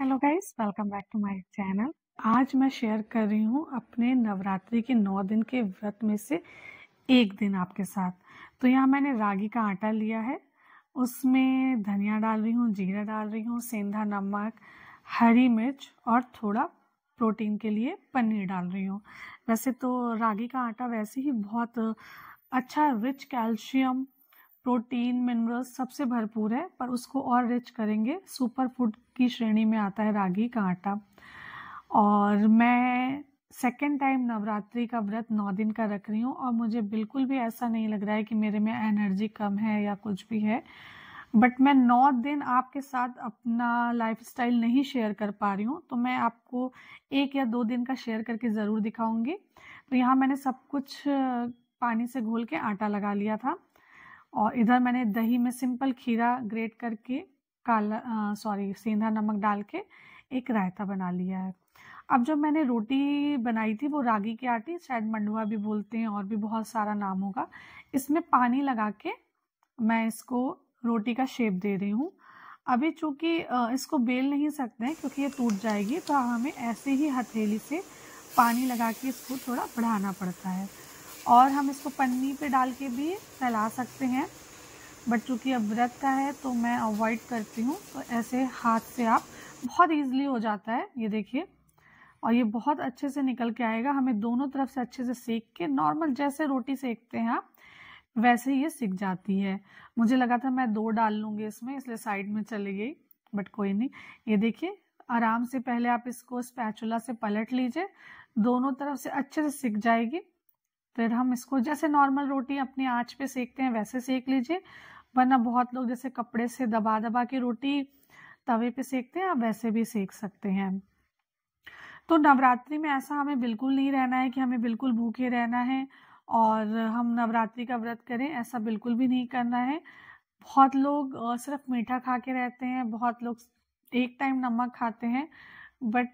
hello guys welcome back to my channel आज मैं share कर रही हूँ अपने नवरात्रि के नौ दिन के व्रत में से एक दिन आपके साथ तो यहाँ मैंने रागी का आटा लिया है उसमें धनिया डाल रही हूँ जीरा डाल रही हूँ सेंधा नमक हरी मिर्च और थोड़ा प्रोटीन के लिए पनीर डाल रही हूँ वैसे तो रागी का आटा वैसे ही बहुत अच्छा रिच कैल्शियम प्रोटीन मिनरल्स सबसे भरपूर है पर उसको और रिच करेंगे सुपर फूड की श्रेणी में आता है रागी का आटा और मैं सेकेंड टाइम नवरात्रि का व्रत नौ दिन का रख रही हूँ और मुझे बिल्कुल भी ऐसा नहीं लग रहा है कि मेरे में एनर्जी कम है या कुछ भी है बट मैं नौ दिन आपके साथ अपना स्टाइल नहीं शेयर कर पा रही हूँ तो मैं आपको एक या दो दिन का शेयर करके ज़रूर दिखाऊंगी तो यहाँ मैंने सब कुछ पानी से घोल के आटा लगा लिया था और इधर मैंने दही में सिंपल खीरा ग्रेट करके काला सॉरी सेंधा नमक डाल के एक रायता बना लिया है अब जब मैंने रोटी बनाई थी वो रागी की आटी शायद मंडुआ भी बोलते हैं और भी बहुत सारा नाम होगा इसमें पानी लगा के मैं इसको रोटी का शेप दे रही हूँ अभी चूँकि इसको बेल नहीं सकते हैं क्योंकि ये टूट जाएगी तो हमें ऐसे ही हथेली से पानी लगा के इसको थोड़ा बढ़ाना पड़ता है और हम इसको पन्नी पे डाल के भी फैला सकते हैं बट चूँकि अब व्रत का है तो मैं अवॉइड करती हूँ तो ऐसे हाथ से आप बहुत ईजिली हो जाता है ये देखिए और ये बहुत अच्छे से निकल के आएगा हमें दोनों तरफ से अच्छे से सेक के नॉर्मल जैसे रोटी सेकते हैं आप वैसे ये सीख जाती है मुझे लगा था मैं दो डाल लूँगी इसमें इसलिए साइड में चली गई बट कोई नहीं ये देखिए आराम से पहले आप इसको स्पैचुला से पलट लीजिए दोनों तरफ से अच्छे से सीख जाएगी फिर हम इसको जैसे नॉर्मल रोटी अपने आँच पे सेकते हैं वैसे सेक लीजिए वरना बहुत लोग जैसे कपड़े से दबा दबा के रोटी तवे पे सेकते हैं आप वैसे भी सेक सकते हैं तो नवरात्रि में ऐसा हमें बिल्कुल नहीं रहना है कि हमें बिल्कुल भूखे रहना है और हम नवरात्रि का व्रत करें ऐसा बिल्कुल भी नहीं करना है बहुत लोग सिर्फ मीठा खा के रहते हैं बहुत लोग एक टाइम नमक खाते हैं बट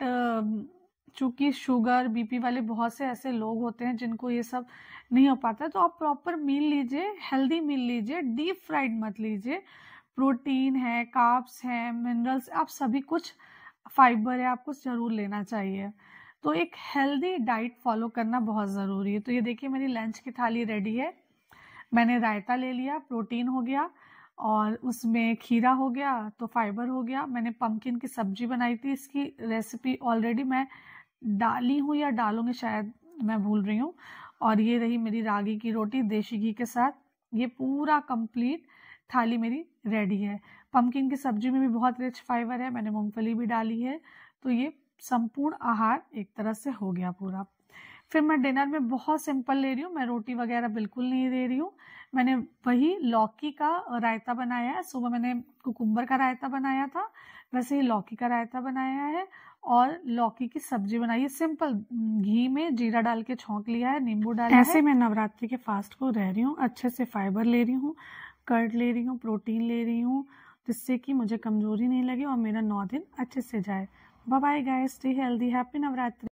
चूंकि शुगर बीपी वाले बहुत से ऐसे लोग होते हैं जिनको ये सब नहीं हो पाता तो आप प्रॉपर मील लीजिए हेल्दी मील लीजिए डीप फ्राइड मत लीजिए प्रोटीन है काप्स हैं मिनरल्स आप सभी कुछ फाइबर है आपको ज़रूर लेना चाहिए तो एक हेल्दी डाइट फॉलो करना बहुत ज़रूरी है तो ये देखिए मेरी लंच की थाली रेडी है मैंने रायता ले लिया प्रोटीन हो गया और उसमें खीरा हो गया तो फाइबर हो गया मैंने पम्पकिन की सब्जी बनाई थी इसकी रेसिपी ऑलरेडी मैं डाली हूँ या डालूंगे शायद मैं भूल रही हूँ और ये रही मेरी रागी की रोटी देशी घी के साथ ये पूरा कंप्लीट थाली मेरी रेडी है पम्पकिन की सब्जी में भी बहुत रिच फाइबर है मैंने मूंगफली भी डाली है तो ये संपूर्ण आहार एक तरह से हो गया पूरा फिर मैं डिनर में बहुत सिंपल ले रही हूँ मैं रोटी वगैरह बिल्कुल नहीं दे रही हूँ मैंने वही लौकी का रायता बनाया है सुबह मैंने कुकुम्बर का रायता बनाया था वैसे ही लौकी का रायता बनाया है और लौकी की सब्जी बनाई है सिंपल घी में जीरा डाल के छोंक लिया है नींबू डाल ऐसे मैं नवरात्रि के फास्ट को रह रही हूँ अच्छे से फाइबर ले रही हूँ कर्ड ले रही हूँ प्रोटीन ले रही हूँ जिससे कि मुझे कमजोरी नहीं लगे और मेरा नौ दिन अच्छे से जाए bye bye guys stay healthy happy Navratri